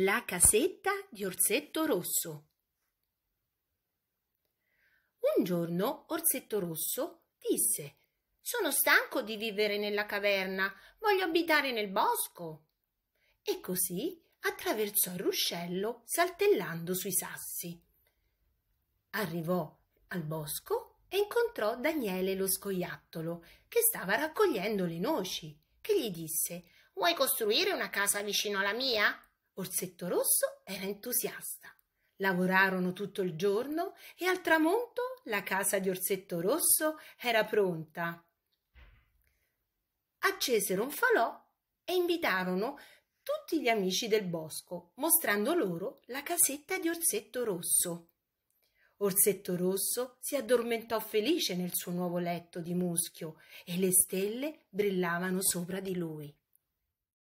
La casetta di Orsetto Rosso. Un giorno Orsetto Rosso disse Sono stanco di vivere nella caverna, voglio abitare nel bosco. E così attraversò il ruscello saltellando sui sassi. Arrivò al bosco e incontrò Daniele lo scoiattolo, che stava raccogliendo le noci, che gli disse Vuoi costruire una casa vicino alla mia? Orsetto Rosso era entusiasta. Lavorarono tutto il giorno e al tramonto la casa di Orsetto Rosso era pronta. Accesero un falò e invitarono tutti gli amici del bosco, mostrando loro la casetta di Orsetto Rosso. Orsetto Rosso si addormentò felice nel suo nuovo letto di muschio e le stelle brillavano sopra di lui.